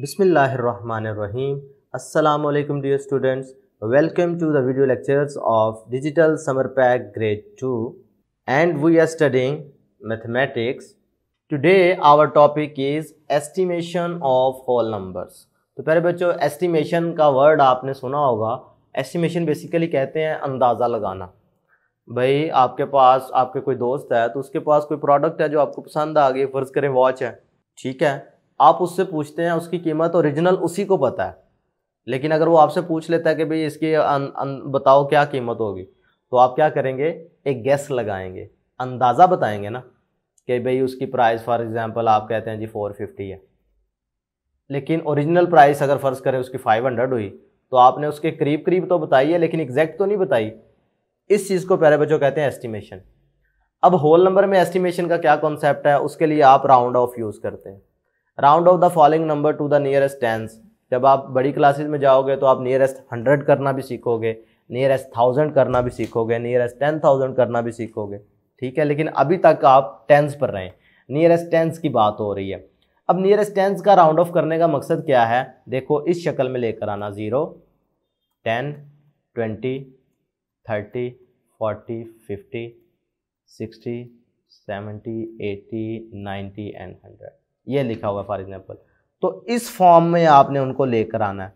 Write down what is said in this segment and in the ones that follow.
बिसमीम् अल्लाम dear students welcome to the video lectures of digital summer pack grade two and we are studying mathematics today our topic is estimation of whole numbers तो प्यारे बच्चों estimation का word आपने सुना होगा estimation basically कहते हैं अंदाज़ा लगाना भाई आपके पास आपके कोई दोस्त है तो उसके पास कोई प्रोडक्ट है जो आपको पसंद आ गई फ़र्ज़ करें वॉच है ठीक है आप उससे पूछते हैं उसकी कीमत ओरिजिनल उसी को पता है लेकिन अगर वो आपसे पूछ लेता है कि भाई इसकी अन, अन, बताओ क्या कीमत होगी तो आप क्या करेंगे एक गैस लगाएंगे अंदाज़ा बताएंगे ना कि भाई उसकी प्राइस फॉर एग्ज़ाम्पल आप कहते हैं जी फोर फिफ्टी है लेकिन ओरिजिनल प्राइस अगर फ़र्ज़ करें उसकी फाइव हंड्रेड हुई तो आपने उसके करीब करीब तो बताई है लेकिन एग्जैक्ट तो नहीं बताई इस चीज़ को प्यारे बच्चों कहते हैं एस्टिमेशन अब होल नंबर में एस्टिमेशन का क्या कॉन्सेप्ट है उसके लिए आप राउंड ऑफ यूज़ करते हैं round off the following number to the nearest tens जब आप बड़ी क्लासेस में जाओगे तो आप नियरेस्ट हंड्रेड करना भी सीखोगे नियरेस्ट थाउजेंड करना भी सीखोगे नियरेस्ट टेन थाउजेंड करना भी सीखोगे ठीक है लेकिन अभी तक आप टेंस पर रहें नियरेस्ट टेंस की बात हो रही है अब नियरेस्ट टेंस का राउंड ऑफ करने का मकसद क्या है देखो इस शक्ल में लेकर आना zero ten twenty thirty forty fifty sixty seventy eighty ninety and hundred ये लिखा हुआ फॉर एग्जाम्पल तो इस फॉर्म में आपने उनको लेकर आना है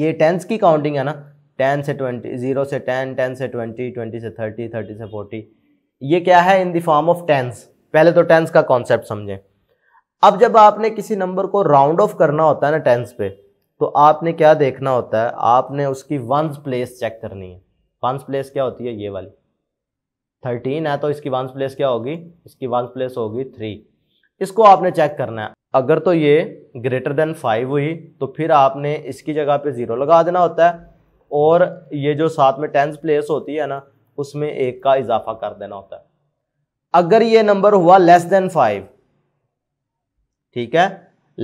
ये टेंस की काउंटिंग है ना टेन से ट्वेंटी जीरो से टेन टेन से ट्वेंटी ट्वेंटी से थर्टी थर्टी से फोर्टी ये क्या है in the form of tens पहले तो टेंस का कॉन्सेप्ट समझें अब जब आपने किसी नंबर को राउंड ऑफ करना होता है ना टेंस पे तो आपने क्या देखना होता है आपने उसकी वंस प्लेस चेक करनी है वंस प्लेस क्या होती है ये वाली थर्टीन है तो इसकी वंस प्लेस क्या होगी इसकी वंस प्लेस होगी थ्री इसको आपने चेक करना है अगर तो ये ग्रेटर देन फाइव हुई तो फिर आपने इसकी जगह पे ज़ीरो लगा देना होता है और ये जो साथ में टेंस प्लेस होती है ना उसमें एक का इजाफा कर देना होता है अगर ये नंबर हुआ लेस देन फाइव ठीक है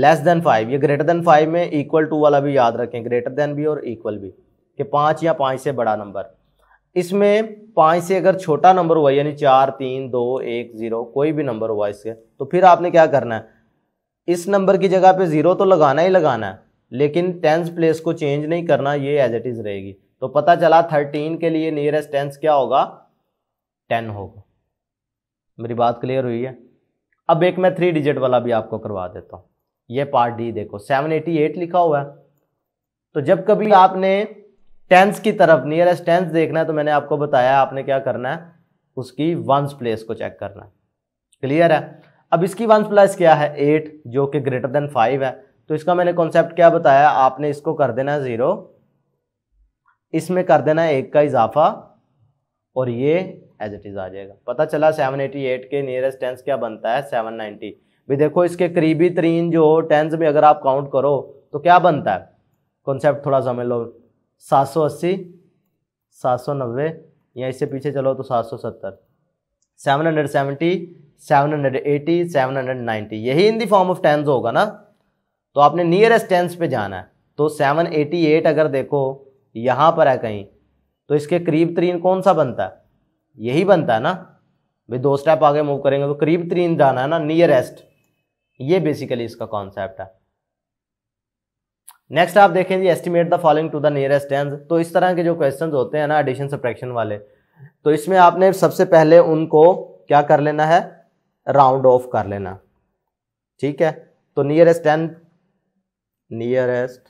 लेस देन फाइव ये ग्रेटर देन फाइव में इक्वल टू वाला भी याद रखें ग्रेटर देन भी और इक्वल भी कि पाँच या पाँच से बड़ा नंबर इसमें पाँच से अगर छोटा नंबर हुआ यानी चार तीन दो एक ज़ीरो कोई भी नंबर हुआ इसके तो फिर आपने क्या करना है इस नंबर की जगह पे ज़ीरो तो लगाना ही लगाना है लेकिन टेंस प्लेस को चेंज नहीं करना ये एज इट इज़ रहेगी तो पता चला थर्टीन के लिए नियरेस्ट टेंस क्या होगा टेन होगा मेरी बात क्लियर हुई है अब एक मैं थ्री डिजिट वाला भी आपको करवा देता हूँ ये पार्ट डी देखो सेवन एटी एट लिखा हुआ है तो जब कभी आपने टेंस की तरफ नियरेस्ट टेंस देखना है तो मैंने आपको बताया आपने क्या करना है उसकी वंस प्लेस को चेक करना है क्लियर है अब इसकी वंस प्लेस क्या है एट जो कि ग्रेटर देन फाइव है तो इसका मैंने कॉन्सेप्ट क्या बताया आपने इसको कर देना है ज़ीरो इसमें कर देना है एक का इजाफा और ये एज इट इज़ आ जाएगा पता चला सेवन एटी एट के नियरेस्ट टेंस क्या बनता है सेवन नाइनटी भी देखो इसके करीबी तरीन जो टेंस में अगर आप काउंट करो तो क्या बनता है कॉन्सेप्ट थोड़ा समझ लो सात सौ अस्सी सात सौ नब्बे या इससे पीछे चलो तो सात सौ सत्तर seven hundred seventy seven hundred eighty seven hundred ninety यही in the form of tens होगा ना तो आपने नियरेस्ट टेंस पे जाना है तो सेवन एटी एट अगर देखो यहाँ पर है कहीं तो इसके करीब तरीन कौन सा बनता है यही बनता है ना भाई दो स्टेप आगे मूव करेंगे तो करीब तरीन जाना है ना नियरेस्ट ये बेसिकली इसका कॉन्सेप्ट है नेक्स्ट आप देखें जी estimate the following to the nearest tens तो इस तरह के जो क्वेश्चन होते हैं ना एडिशन सब्ट्रैक्शन वाले तो इसमें आपने सबसे पहले उनको क्या कर लेना है राउंड ऑफ कर लेना ठीक है तो nearest ten nearest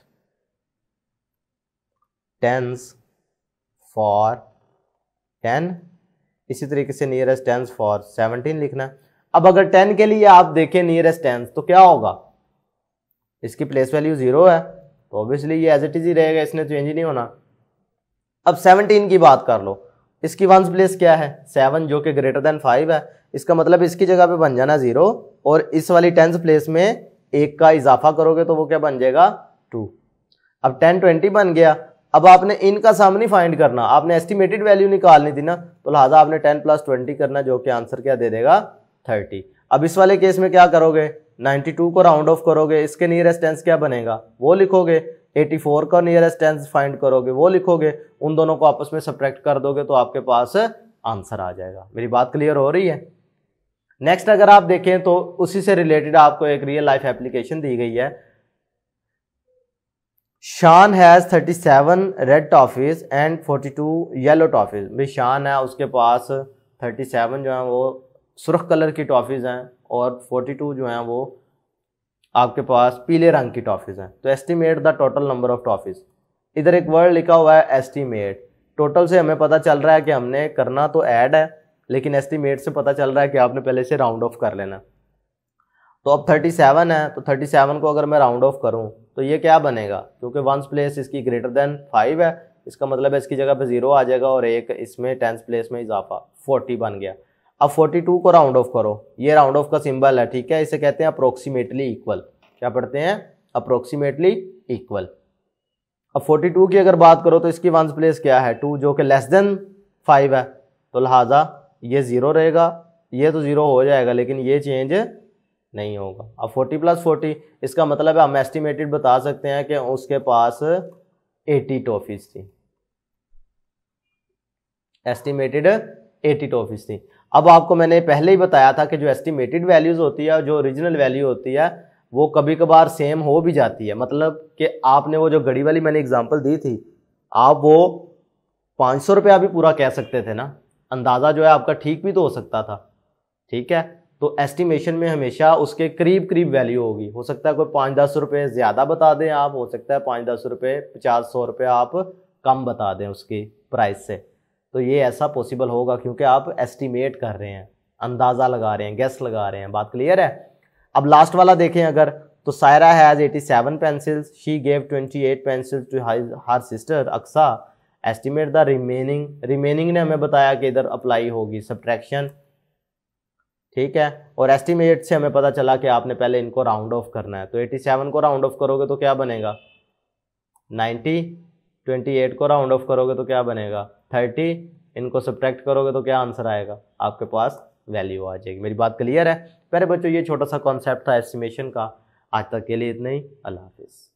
tens for ten इसी तरीके से नियरेस्ट टेंस फॉर सेवनटीन लिखना अब अगर टेन के लिए आप देखें नियरेस्ट टेंस तो क्या होगा इसकी प्लेस वैल्यू जीरो है तो ऑब्वियसली ये एज इट इज ही रहेगा इसने चेंज ही नहीं होना अब सेवनटीन की बात कर लो इसकी वंस प्लेस क्या है सेवन जो कि ग्रेटर देन फाइव है इसका मतलब इसकी जगह पे बन जाना जीरो और इस वाली टेंथ प्लेस में एक का इजाफा करोगे तो वो क्या बन जाएगा टू अब टेन ट्वेंटी बन गया अब आपने इनका सामने फाइंड करना आपने एस्टिमेटेड वैल्यू निकालनी थी ना तो लिहाजा आपने टेन प्लस ट्वेंटी करना जो कि आंसर क्या दे देगा थर्टी अब इस वाले केस में क्या करोगे 92 को राउंड ऑफ करोगे इसके नियरेस्ट टेंस क्या बनेगा वो लिखोगे 84 का नियरेस्ट टेंस फाइंड करोगे वो लिखोगे उन दोनों को आपस में सब्ट्रैक्ट कर दोगे तो आपके पास आंसर आ जाएगा मेरी बात क्लियर हो रही है नेक्स्ट अगर आप देखें तो उसी से रिलेटेड आपको एक रियल लाइफ एप्लीकेशन दी गई है Shaan has 37 red toffees and 42 yellow toffees भाई शान है उसके पास 37 जो है वो सुरख कलर की टॉफीज़ हैं और 42 जो हैं वो आपके पास पीले रंग की टॉफीज़ हैं तो estimate the total number of toffees इधर एक वर्ड लिखा हुआ है एस्टीमेट टोटल से हमें पता चल रहा है कि हमने करना तो ऐड है लेकिन एस्टिमेट से पता चल रहा है कि आपने पहले से राउंड ऑफ कर लेना तो अब 37 है तो 37 को अगर मैं राउंड ऑफ करूं तो ये क्या बनेगा क्योंकि वंस प्लेस इसकी ग्रेटर देन फाइव है इसका मतलब है इसकी जगह पे ज़ीरो आ जाएगा और एक इसमें टेंथ प्लेस में इजाफा फोर्टी बन गया अब 42 को राउंड ऑफ करो ये राउंड ऑफ का सिंबल है ठीक है इसे कहते हैं अप्रोक्सीमेटली इक्वल क्या पढ़ते हैं अप्रोक्सीमेटली इक्वल अब 42 की अगर बात करो तो इसकी वंस प्लेस क्या है टू जो कि लेस देन फाइव है तो लिहाजा ये ज़ीरो रहेगा ये तो ज़ीरो हो जाएगा लेकिन ये चेंज नहीं होगा अब 40 प्लस 40 इसका मतलब है हम एस्टिमेटेड बता सकते हैं कि उसके पास 80 टॉफिस थी एस्टिमेटेड 80 टॉफिस थी अब आपको मैंने पहले ही बताया था कि जो एस्टिमेटेड वैल्यूज़ होती है जो ओरिजिनल वैल्यू होती है वो कभी कभार सेम हो भी जाती है मतलब कि आपने वो जो घड़ी वाली मैंने एग्जांपल दी थी आप वो पाँच सौ रुपया भी पूरा कह सकते थे ना अंदाज़ा जो है आपका ठीक भी तो हो सकता था ठीक है तो एस्टिमेशन में हमेशा उसके करीब करीब वैल्यू होगी हो सकता है कोई पाँच दस रुपये ज़्यादा बता दें आप हो सकता है पाँच दस रुपये पचास सौ रुपये आप कम बता दें उसकी प्राइस से तो ये ऐसा पॉसिबल होगा क्योंकि आप एस्टिमेट कर रहे हैं अंदाज़ा लगा रहे हैं गैस लगा रहे हैं बात क्लियर है अब लास्ट वाला देखें अगर तो Saira has eighty seven pencils she gave twenty eight pencils to her sister Aqsa estimate the remaining remaining ने हमें बताया कि इधर अप्लाई होगी सब्ट्रैक्शन ठीक है और एस्टिमेट से हमें पता चला कि आपने पहले इनको राउंड ऑफ करना है तो 87 को राउंड ऑफ करोगे तो क्या बनेगा 90 28 को राउंड ऑफ करोगे तो क्या बनेगा थर्टी इनको सब्ट्रैक्ट करोगे तो क्या आंसर आएगा आपके पास वैल्यू आ जाएगी मेरी बात क्लियर है पहले बच्चों ये छोटा सा कॉन्सेप्ट था एस्टिमेशन का आज तक के लिए इतना ही अल्लाह हाफिज़